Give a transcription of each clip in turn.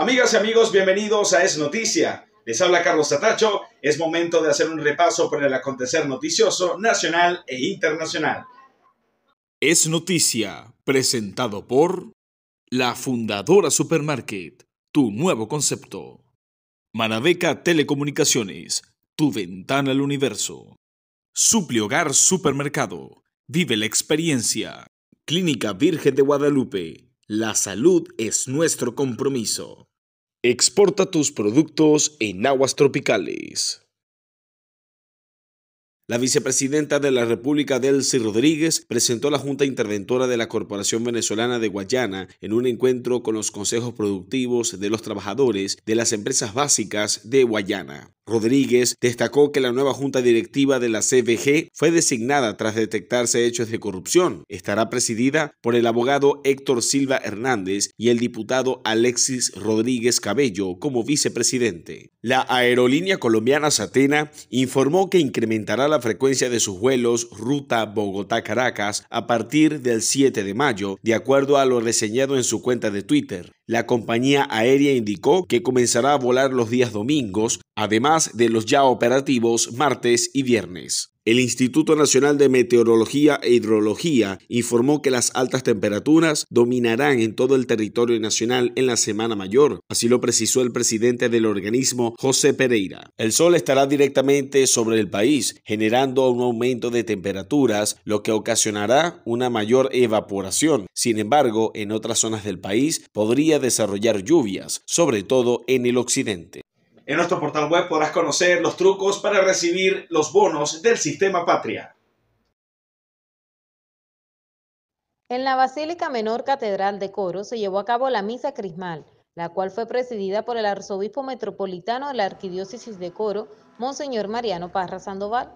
Amigas y amigos, bienvenidos a Es Noticia. Les habla Carlos Atacho. Es momento de hacer un repaso por el acontecer noticioso nacional e internacional. Es Noticia, presentado por la Fundadora Supermarket, tu nuevo concepto. Manabeca Telecomunicaciones, tu ventana al universo. Supli Hogar Supermercado, vive la experiencia. Clínica Virgen de Guadalupe, la salud es nuestro compromiso. Exporta tus productos en aguas tropicales. La vicepresidenta de la República, Delcy Rodríguez, presentó la Junta Interventora de la Corporación Venezolana de Guayana en un encuentro con los consejos productivos de los trabajadores de las empresas básicas de Guayana. Rodríguez destacó que la nueva junta directiva de la CBG fue designada tras detectarse hechos de corrupción. Estará presidida por el abogado Héctor Silva Hernández y el diputado Alexis Rodríguez Cabello como vicepresidente. La aerolínea colombiana Satena informó que incrementará la frecuencia de sus vuelos ruta Bogotá-Caracas a partir del 7 de mayo, de acuerdo a lo reseñado en su cuenta de Twitter. La compañía aérea indicó que comenzará a volar los días domingos, además de los ya operativos martes y viernes. El Instituto Nacional de Meteorología e Hidrología informó que las altas temperaturas dominarán en todo el territorio nacional en la Semana Mayor, así lo precisó el presidente del organismo, José Pereira. El sol estará directamente sobre el país, generando un aumento de temperaturas, lo que ocasionará una mayor evaporación. Sin embargo, en otras zonas del país podría desarrollar lluvias, sobre todo en el occidente. En nuestro portal web podrás conocer los trucos para recibir los bonos del sistema patria. En la Basílica Menor Catedral de Coro se llevó a cabo la misa crismal, la cual fue presidida por el arzobispo metropolitano de la Arquidiócesis de Coro, Monseñor Mariano Parra Sandoval.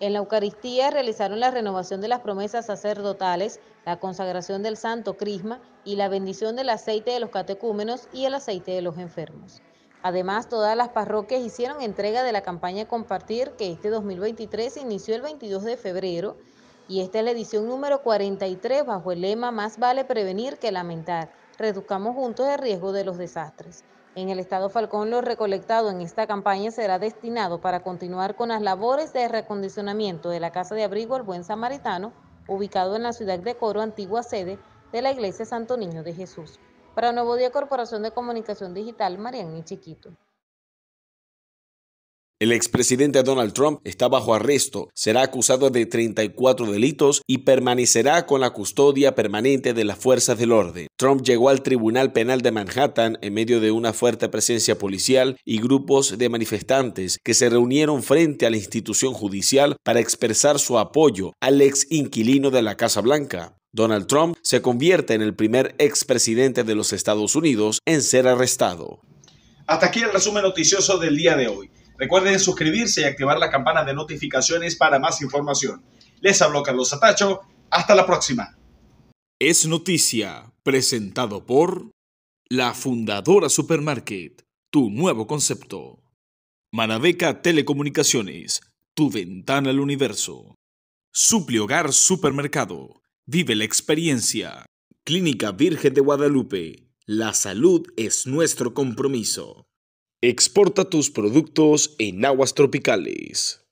En la Eucaristía realizaron la renovación de las promesas sacerdotales, la consagración del Santo Crisma y la bendición del aceite de los catecúmenos y el aceite de los enfermos. Además, todas las parroquias hicieron entrega de la campaña Compartir que este 2023 inició el 22 de febrero y esta es la edición número 43 bajo el lema Más vale prevenir que lamentar. Reduzcamos juntos el riesgo de los desastres. En el estado Falcón lo recolectado en esta campaña será destinado para continuar con las labores de recondicionamiento de la Casa de Abrigo El Buen Samaritano, ubicado en la ciudad de Coro, antigua sede de la Iglesia Santo Niño de Jesús. Para Nuevo Día Corporación de Comunicación Digital, Mariani Chiquito. El expresidente Donald Trump está bajo arresto, será acusado de 34 delitos y permanecerá con la custodia permanente de las fuerzas del orden. Trump llegó al Tribunal Penal de Manhattan en medio de una fuerte presencia policial y grupos de manifestantes que se reunieron frente a la institución judicial para expresar su apoyo al ex inquilino de la Casa Blanca. Donald Trump se convierte en el primer expresidente de los Estados Unidos en ser arrestado. Hasta aquí el resumen noticioso del día de hoy. Recuerden suscribirse y activar la campana de notificaciones para más información. Les hablo Carlos Atacho. Hasta la próxima. Es Noticia, presentado por la Fundadora Supermarket, tu nuevo concepto. Manabeca Telecomunicaciones, tu ventana al universo. Supliogar Supermercado Vive la experiencia. Clínica Virgen de Guadalupe. La salud es nuestro compromiso. Exporta tus productos en aguas tropicales.